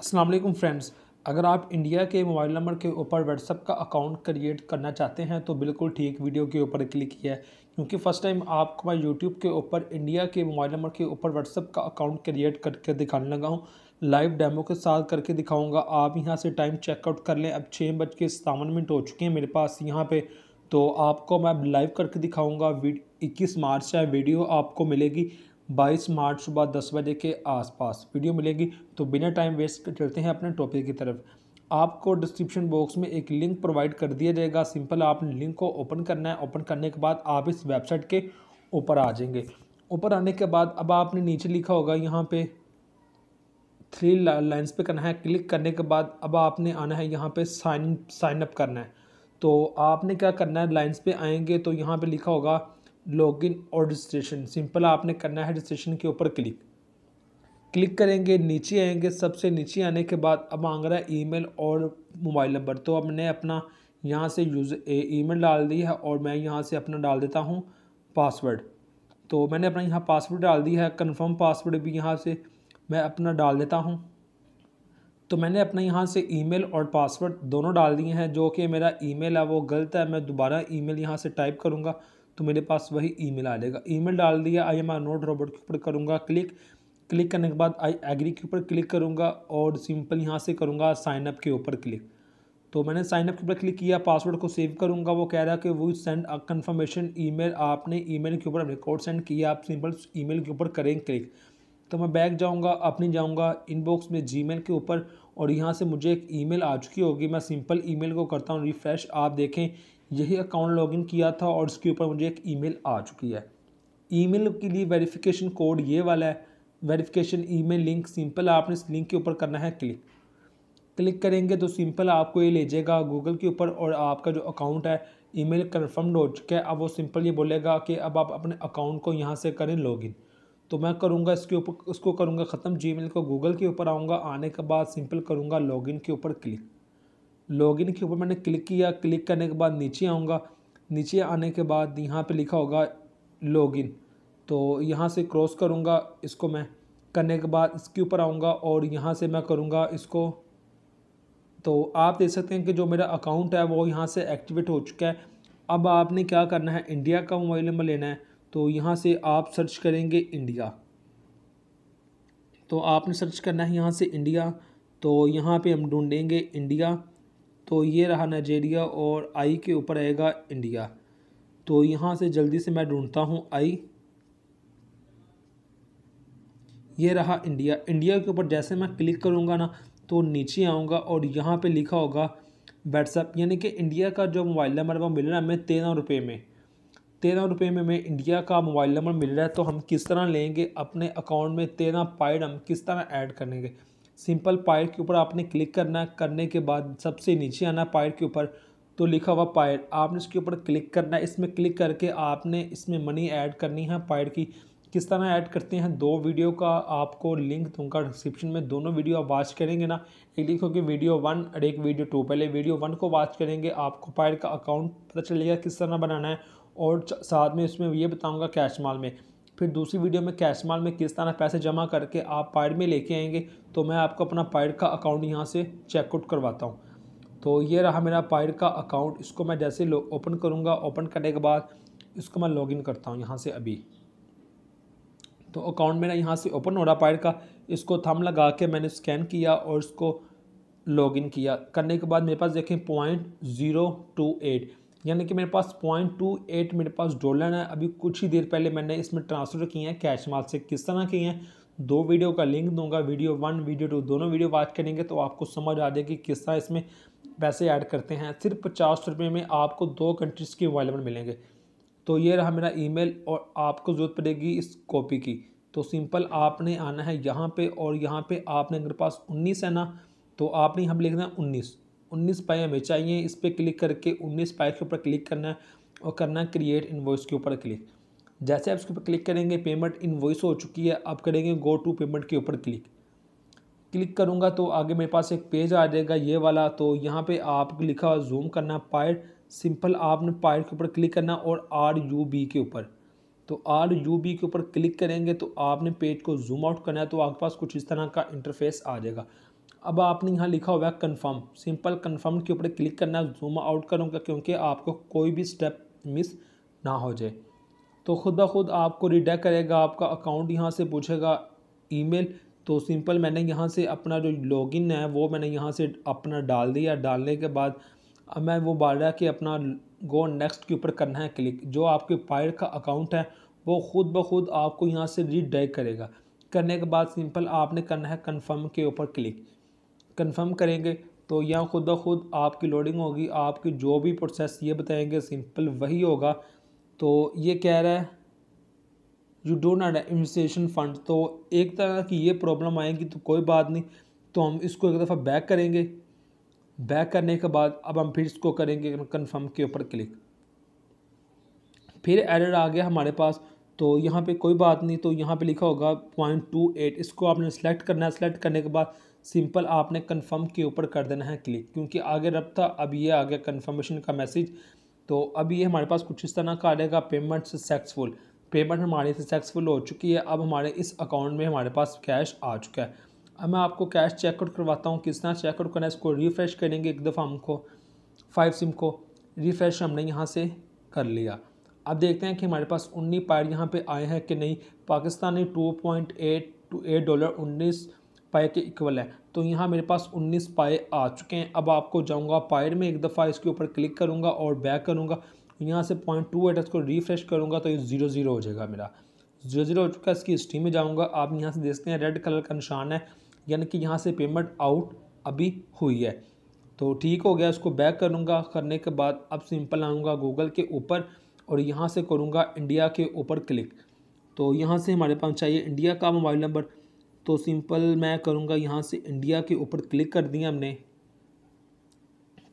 अस्सलाम वालेकुम फ्रेंड्स अगर आप इंडिया के मोबाइल नंबर के ऊपर व्हाट्सअप का अकाउंट क्रिएट करना चाहते हैं तो बिल्कुल ठीक वीडियो के ऊपर क्लिक किया है क्योंकि फ़र्स्ट टाइम आपको मैं यूट्यूब के ऊपर इंडिया के मोबाइल नंबर के ऊपर व्हाट्सअप का अकाउंट क्रिएट करके दिखाने लगा हूँ लाइव डेमो के साथ करके दिखाऊँगा आप यहाँ से टाइम चेकआउट कर लें अब छः बज के सतावन मिनट हो चुके हैं मेरे पास यहाँ पर तो आपको मैं लाइव करके दिखाऊँगा इक्कीस मार्च है वीडियो आपको मिलेगी 22 मार्च सुबह दस बजे के आसपास वीडियो मिलेगी तो बिना टाइम वेस्ट चलते हैं अपने टॉपिक की तरफ आपको डिस्क्रिप्शन बॉक्स में एक लिंक प्रोवाइड कर दिया जाएगा सिंपल आपने लिंक को ओपन करना है ओपन करने के बाद आप इस वेबसाइट के ऊपर आ जाएंगे ऊपर आने के बाद अब आपने नीचे लिखा होगा यहाँ पे थ्री लाइन्स पे करना है क्लिक करने के बाद अब आपने आना है यहाँ पे साइन साइनअप करना है तो आपने क्या करना है लाइन्स पे आएंगे तो यहाँ पे लिखा होगा लॉगिन और रजिस्ट्रेशन सिंपल आपने करना है रजिस्ट्रेशन के ऊपर क्लिक क्लिक करेंगे नीचे आएंगे सबसे नीचे आने के बाद अब मांग रहा है ईमेल और मोबाइल नंबर तो अब मैंने अपना यहाँ से यूज ईमेल डाल दी है और मैं यहाँ से अपना डाल देता हूँ पासवर्ड तो मैंने अपना यहाँ पासवर्ड डाल दिया है कन्फर्म पासवर्ड भी यहाँ से मैं अपना डाल देता हूँ तो मैंने अपना यहाँ से ईमेल और पासवर्ड दोनों डाल दिए हैं जो कि मेरा ईमेल है वो गलत है मैं दोबारा ईमेल यहाँ से टाइप करूँगा तो मेरे पास वही ईमेल आ जाएगा ईमेल डाल दिया I am are not robot के ऊपर करूँगा क्लिक क्लिक करने के बाद आई एग्री के ऊपर क्लिक करूँगा और सिंपल यहाँ से करूँगा साइनअप के ऊपर क्लिक तो मैंने साइनअप के ऊपर क्लिक किया पासवर्ड को सेव करूँगा वो कह रहा है कि वो सेंड अ कन्फर्मेशन ई आपने ई के ऊपर रिकॉर्ड सेंड किया आप सिंपल ई के ऊपर करें क्लिक तो मैं बैक जाऊँगा अपनी जाऊँगा इनबॉक्स में जी के ऊपर और यहाँ से मुझे एक ईमेल आ चुकी होगी मैं सिंपल ईमेल को करता हूँ रिफ़्रेश आप देखें यही अकाउंट लॉगिन किया था और उसके ऊपर मुझे एक ईमेल आ चुकी है ईमेल के लिए वेरिफिकेशन कोड ये वाला है वेरिफिकेशन ईमेल लिंक सिंपल आपने इस लिंक के ऊपर करना है क्लिक क्लिक करेंगे तो सिंपल आपको ये ले जाएगा गूगल के ऊपर और आपका जो अकाउंट है ईमेल कंफर्म्ड हो चुका है अब वो सिंपल ये बोलेगा कि अब आप अपने अकाउंट को यहाँ से करें लॉगिन तो मैं करूँगा इसके ऊपर उसको करूँगा ख़त्म जी को गूगल के ऊपर आऊँगा आने के बाद सिंपल करूँगा लॉगिन के ऊपर क्लिक लॉगिन के ऊपर मैंने क्लिक किया क्लिक करने के बाद नीचे आऊँगा नीचे आने के बाद यहाँ पे लिखा होगा लॉगिन तो यहाँ से क्रॉस करूँगा इसको मैं करने के बाद इसके ऊपर आऊँगा और यहाँ से मैं करूँगा इसको तो आप देख सकते हैं कि जो मेरा अकाउंट है वो यहाँ से एक्टिवेट हो चुका है अब आपने क्या करना है इंडिया का मोबाइल नंबर लेना है तो यहाँ से आप सर्च करेंगे इंडिया तो आपने सर्च करना है यहाँ से इंडिया तो यहाँ पे हम ढूंढेंगे इंडिया तो ये रहा नाइजेरिया और आई के ऊपर आएगा इंडिया तो यहाँ से जल्दी से मैं ढूंढता हूँ आई ये रहा इंडिया इंडिया के ऊपर जैसे मैं क्लिक करूँगा ना तो नीचे आऊँगा और यहाँ पे लिखा होगा व्हाट्सअप यानी कि इंडिया का जो मोबाइल नंबर वो मिल रहा है हमें तेरह रुपये में तेरह रुपये में हमें इंडिया का मोबाइल नंबर मिल रहा है तो हम किस तरह लेंगे अपने अकाउंट में तेरह पाइड हम किस तरह ऐड करेंगे सिंपल पायर के ऊपर आपने क्लिक करना करने के बाद सबसे नीचे आना पायर के ऊपर तो लिखा हुआ पायर आपने इसके ऊपर क्लिक करना है इसमें क्लिक करके आपने इसमें मनी ऐड करनी है पायर की किस तरह ऐड करते हैं दो वीडियो का आपको लिंक दूंगा डिस्क्रिप्शन में दोनों वीडियो आप वॉच करेंगे ना एक लिखोगे वीडियो वन और एक वीडियो टू पहले वीडियो वन को वॉच करेंगे आपको पायर का अकाउंट पता चलेगा किस तरह बनाना है और साथ में इसमें ये बताऊँगा कैश माल में फिर दूसरी वीडियो में कैश माल में किस तरह पैसे जमा करके आप पाइड में लेके आएंगे तो मैं आपको अपना पाइड का अकाउंट यहाँ से चेकआउट करवाता हूँ तो ये रहा मेरा पाइड का अकाउंट इसको मैं जैसे ओपन करूँगा ओपन करने के बाद इसको मैं लॉगिन करता हूँ यहाँ से अभी तो अकाउंट मेरा यहाँ से ओपन हो रहा पाइड का इसको थम लगा के मैंने स्कैन किया और इसको लॉगिन किया करने के बाद मेरे पास देखें पॉइंट ज़ीरो टू एट यानी कि मेरे पास पॉइंट टू एट मेरे पास डॉलर है अभी कुछ ही देर पहले मैंने इसमें ट्रांसफर किए हैं कैश माल से किस तरह किए हैं दो वीडियो का लिंक दूंगा वीडियो वन वीडियो टू दोनों वीडियो वाच करेंगे तो आपको समझ आ जाएगी कि किस तरह इसमें पैसे ऐड करते हैं सिर्फ पचास रुपये में आपको दो कंट्रीज़ के अवेलेबल मिलेंगे तो ये रहा मेरा ईमेल और आपको ज़रूरत पड़ेगी इस कॉपी की तो सिंपल आपने आना है यहाँ पे और यहाँ पे आपने मेरे पास उन्नीस है ना तो आपने हम लिखना है उन्नीस उन्नीस पाई हमें चाहिए इस पर क्लिक करके उन्नीस पाई के ऊपर क्लिक करना है और करना क्रिएट इन्वॉइस के ऊपर क्लिक जैसे आप इसके ऊपर क्लिक करेंगे पेमेंट इन्वॉइस हो चुकी है आप करेंगे गो टू पेमेंट के ऊपर क्लिक क्लिक करूँगा तो आगे मेरे पास एक पेज आ जाएगा ये वाला तो यहाँ पे आप लिखा जूम करना पायर सिंपल आपने पायर के ऊपर क्लिक करना और आर यू बी के ऊपर तो आर यू बी के ऊपर क्लिक करेंगे तो आपने पेज को जूम आउट करना है तो आपके पास कुछ इस तरह का इंटरफेस आ जाएगा अब आपने यहाँ लिखा हुआ है कन्फर्म सिंपल कन्फर्म के ऊपर क्लिक करना है जूम आउट करूँगा क्योंकि आपको कोई भी स्टेप मिस ना हो जाए तो खुद ब खुद आपको रिडेक्ट करेगा आपका अकाउंट यहाँ से पूछेगा ईमेल तो सिंपल मैंने यहाँ से अपना जो लॉगिन है वो मैंने यहाँ से अपना डाल दिया डालने के बाद अब मैं वो बोल रहा कि अपना गो नेक्स्ट के ऊपर करना है क्लिक जो आपके पायर का अकाउंट है वो खुद ब खुद आपको यहाँ से रीडायरेक्ट करेगा करने के बाद सिंपल आपने करना है कन्फर्म के ऊपर क्लिक कंफर्म करेंगे तो यहाँ खुद ब खुद आपकी लोडिंग होगी आपकी जो भी प्रोसेस ये बताएंगे सिंपल वही होगा तो ये कह रहा है you don't had investment fund तो एक तरह की ये प्रॉब्लम आएगी तो कोई बात नहीं तो हम इसको एक दफ़ा बैक करेंगे बैक करने के बाद अब हम फिर इसको करेंगे कन्फर्म के ऊपर क्लिक फिर एडेड आ गया हमारे पास तो यहाँ पे कोई बात नहीं तो यहाँ पे लिखा होगा पॉइंट टू एट इसको आपने सेलेक्ट करना है सेलेक्ट करने के बाद सिंपल आपने कन्फर्म के ऊपर कर देना है क्लिक क्योंकि आगे रब था अब ये आ गया कन्फर्मेशन का मैसेज तो अब ये हमारे पास कुछ इस तरह का आ जाएगा पेमेंट सक्सेसफुल पेमेंट हमारे सक्सेसफुल हो चुकी है अब हमारे इस अकाउंट में हमारे पास कैश आ चुका है अब मैं आपको कैश चेकआउट करवाता हूँ किस तरह चेकआउट करना है इसको रिफ़्रेश करेंगे एक दफ़ा हमको फाइव सिम को रिफ़्रेश हमने यहाँ से कर लिया अब देखते हैं कि हमारे पास उन्नीस पायर यहाँ पे आए हैं कि नहीं Pakistani two point eight two eight dollar उन्नीस पाए के इक्वल है तो यहाँ मेरे पास 19 पाए आ चुके हैं अब आपको जाऊँगा पायर में एक दफ़ा इसके ऊपर क्लिक करूँगा और बैक करूँगा यहाँ से पॉइंट टू एट इसको रिफ्रेश करूँगा तो ये ज़ीरो ज़ीरो हो जाएगा मेरा जीरो जीरो हो चुका है इसकी हिस्ट्री में जाऊँगा आप यहाँ से देखते हैं रेड कलर का निशान है यानी कि यहाँ से पेमेंट आउट अभी हुई है तो ठीक हो गया इसको बैक करूँगा करने के बाद अब सिंपल आऊँगा गूगल के ऊपर और यहाँ से करूँगा इंडिया के ऊपर क्लिक तो यहाँ से हमारे पास चाहिए इंडिया का मोबाइल नंबर तो सिंपल मैं करूँगा यहाँ से इंडिया के ऊपर क्लिक कर दिया हमने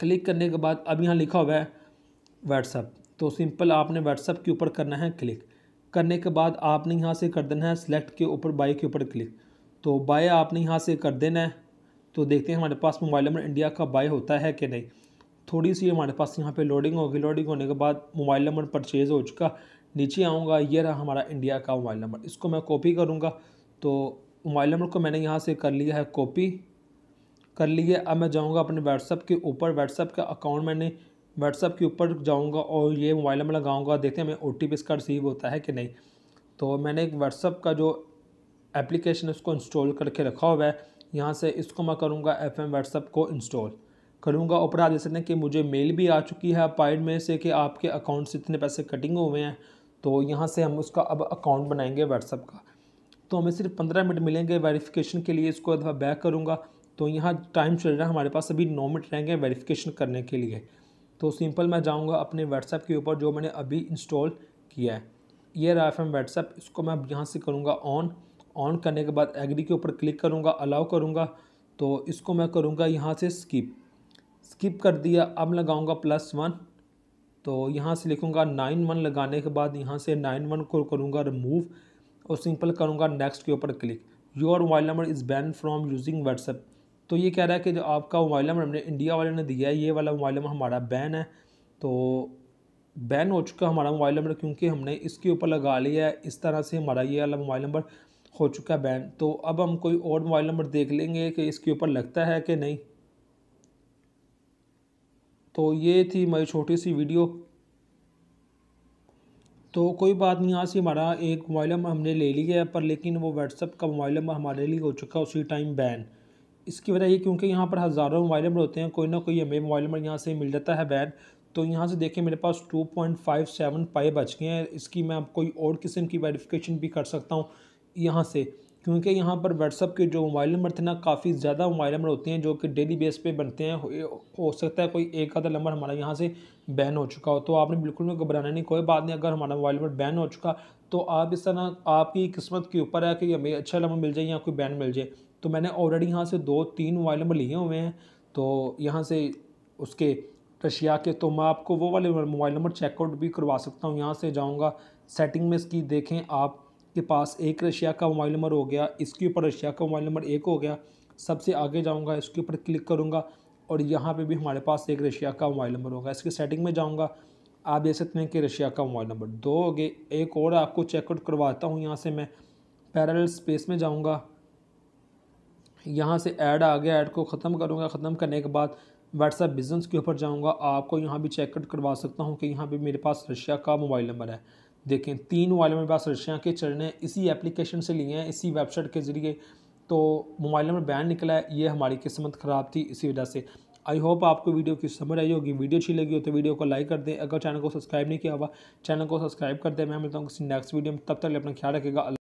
क्लिक करने के बाद अब यहाँ लिखा हुआ है व्हाट्सअप तो सिंपल आपने व्हाट्सअप के ऊपर करना है क्लिक करने के बाद आपने यहाँ से कर देना है सिलेक्ट के ऊपर बाई के ऊपर क्लिक तो बाय आपने यहाँ से कर देना है तो देखते हैं हमारे पास मोबाइल नंबर इंडिया का बाय होता है कि नहीं थोड़ी सी हमारे पास यहाँ पे लोडिंग होगी लोडिंग होने के बाद मोबाइल नंबर परचेज़ हो चुका नीचे आऊँगा ये रहा हमारा इंडिया का मोबाइल नंबर इसको मैं कॉपी करूँगा तो मोबाइल नंबर को मैंने यहाँ से कर लिया है कॉपी कर लिया अब मैं जाऊँगा अपने व्हाट्सअप के ऊपर व्हाट्सअप का अकाउंट मैंने व्हाट्सअप के ऊपर जाऊँगा और ये मोबाइल नंबर लगाऊँगा देखते हैं हमें ओ टी इसका रिसीव होता है कि नहीं तो मैंने एक व्हाट्सअप का जो एप्लीकेशन है उसको इंस्टॉल करके रखा हुआ है यहाँ से इसको मैं करूँगा एफ एम व्हाट्सअप को इंस्टॉल करूँगा ऊपर आप देख सकते हैं कि मुझे मेल भी आ चुकी है पाइड में से कि आपके अकाउंट से इतने पैसे कटिंग हुए हैं तो यहाँ से हम उसका अब अकाउंट बनाएंगे व्हाट्सअप का तो हमें सिर्फ पंद्रह मिनट मिलेंगे वेरिफिकेशन के लिए इसको अथवा बैक करूँगा तो यहाँ टाइम चल रहा है हमारे पास अभी नौ मिनट रहेंगे वेरिफिकेशन करने के लिए तो सिंपल मैं जाऊँगा अपने व्हाट्सएप के ऊपर जो मैंने अभी इंस्टॉल किया है ये रहा एफ एम व्हाट्सएप इसको मैं अब यहाँ से करूँगा ऑन ऑन करने के बाद एग्री के ऊपर क्लिक करूँगा अलाउ करूँगा तो इसको मैं करूँगा यहाँ से स्किप स्किप कर दिया अब लगाऊँगा प्लस वन तो यहाँ से लिखूँगा नाइन वन लगाने के बाद यहाँ से नाइन वन को करूँगा रिमूव और सिंपल करूँगा नेक्स्ट के ऊपर click your mobile number is ban from using WhatsApp तो ये कह रहा है कि जो आपका मोबाइल नंबर हमने इंडिया वाले ने दिया है ये वाला मोबाइल नंबर हमारा बैन है तो बैन हो चुका हमारा मोबाइल नंबर क्योंकि हमने इसके ऊपर लगा लिया है इस तरह से हमारा ये वाला मोबाइल नंबर हो चुका है बैन तो अब हम कोई और मोबाइल नंबर देख लेंगे कि इसके ऊपर लगता है कि नहीं तो ये थी मेरी छोटी सी वीडियो तो कोई बात नहीं आज से हमारा एक मोबाइल नंबर हमने ले लिया है पर लेकिन वो व्हाट्सअप का मोबाइल नंबर हमारे लिए हो चुका है उसी टाइम बैन इसकी वजह ये क्योंकि यहाँ पर हज़ारों मोबाइल नंबर होते हैं कोई ना कोई हमें मोबाइल नंबर यहाँ से मिल जाता है बैन तो यहाँ से देखें मेरे पास two point five seven five बच गए हैं इसकी मैं आप कोई और किस्म की वेरिफिकेशन भी कर सकता हूँ यहाँ से क्योंकि यहाँ पर व्हाट्सअप के जो मोबाइल नंबर थे ना काफ़ी ज़्यादा मोबाइल नंबर होते हैं जो कि डेली बेस पे बनते हैं हो सकता है कोई एक आधा नंबर हमारा यहाँ से बैन हो चुका हो तो आपने बिल्कुल भी घबराना नहीं कोई बात नहीं अगर हमारा मोबाइल नंबर बैन हो चुका तो आप इस तरह आपकी किस्मत के ऊपर है कि हमें अच्छा नंबर मिल जाए या कोई बैन मिल जाए तो मैंने ऑलरेडी यहाँ से दो तीन मोबाइल नंबर लिए हुए हैं तो यहाँ से उसके रशिया के तो मैं आपको वो वाले मोबाइल नंबर चेकआउट भी करवा सकता हूँ यहाँ से जाऊँगा सेटिंग में इसकी देखें आप के पास एक रशिया का मोबाइल नंबर हो गया इसके ऊपर रशिया का मोबाइल नंबर एक हो गया सबसे आगे जाऊँगा इसके ऊपर क्लिक करूँगा और यहाँ पे भी हमारे पास एक रशिया का मोबाइल नंबर होगा इसके सेटिंग में जाऊँगा आप देख सकते हैं कि रशिया का मोबाइल नंबर दो हो गए एक और आपको चेकआउट करवाता हूँ यहाँ से मैं पैरल स्पेस में जाऊँगा यहाँ से ऐड आ गया ऐड को ख़त्म करूँगा ख़त्म करने के बाद व्हाट्सएप बिज़नेस के ऊपर जाऊँगा आपको यहाँ भी चेकआउट करवा सकता हूँ कि यहाँ पर मेरे पास रशिया का मोबाइल नंबर है देखें तीन मोबाइलों में पास रशिया के चढ़ने इसी एप्लीकेशन से लिए हैं इसी वेबसाइट के ज़रिए तो मोबाइल नंबर बैन निकला है ये हमारी किस्मत ख़राब थी इसी वजह से आई होप आपको वीडियो की समझ आई होगी वीडियो अच्छी लगी हो तो वीडियो को लाइक कर दें अगर चैनल को सब्सक्राइब नहीं किया हुआ चैनल को सब्सक्राइब कर दें मैं मिलता हूँ किसी नेक्स्ट वीडियो में तब तक अपना ख्याल रखेगा